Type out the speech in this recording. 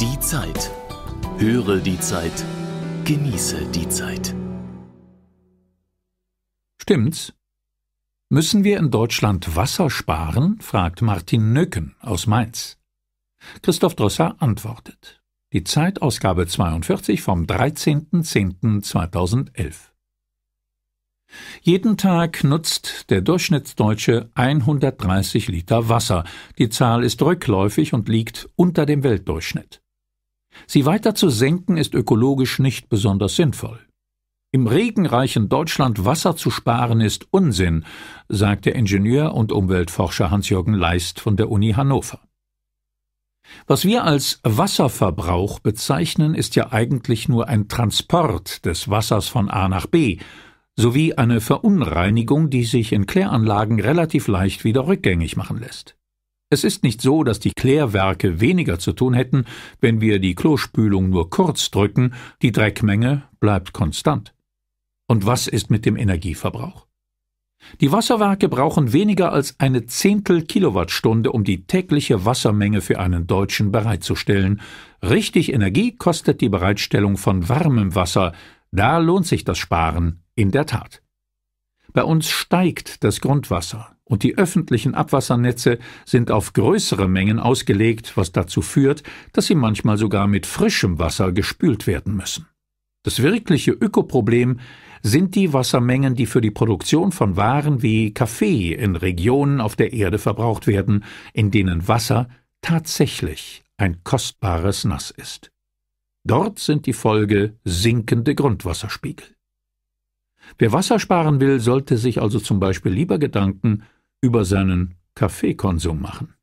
Die Zeit. Höre die Zeit. Genieße die Zeit. Stimmt's? Müssen wir in Deutschland Wasser sparen? fragt Martin Nöcken aus Mainz. Christoph Drosser antwortet. Die Zeitausgabe 42 vom 13.10.2011. Jeden Tag nutzt der Durchschnittsdeutsche 130 Liter Wasser. Die Zahl ist rückläufig und liegt unter dem Weltdurchschnitt. Sie weiter zu senken ist ökologisch nicht besonders sinnvoll. Im regenreichen Deutschland Wasser zu sparen ist Unsinn, sagt der Ingenieur und Umweltforscher Hans-Jürgen Leist von der Uni Hannover. Was wir als Wasserverbrauch bezeichnen, ist ja eigentlich nur ein Transport des Wassers von A nach B sowie eine Verunreinigung, die sich in Kläranlagen relativ leicht wieder rückgängig machen lässt. Es ist nicht so, dass die Klärwerke weniger zu tun hätten, wenn wir die Klospülung nur kurz drücken, die Dreckmenge bleibt konstant. Und was ist mit dem Energieverbrauch? Die Wasserwerke brauchen weniger als eine Zehntel Kilowattstunde, um die tägliche Wassermenge für einen Deutschen bereitzustellen. Richtig Energie kostet die Bereitstellung von warmem Wasser. Da lohnt sich das Sparen in der Tat. Bei uns steigt das Grundwasser und die öffentlichen Abwassernetze sind auf größere Mengen ausgelegt, was dazu führt, dass sie manchmal sogar mit frischem Wasser gespült werden müssen. Das wirkliche Ökoproblem sind die Wassermengen, die für die Produktion von Waren wie Kaffee in Regionen auf der Erde verbraucht werden, in denen Wasser tatsächlich ein kostbares Nass ist. Dort sind die Folge sinkende Grundwasserspiegel. Wer Wasser sparen will, sollte sich also zum Beispiel lieber Gedanken über seinen Kaffeekonsum machen.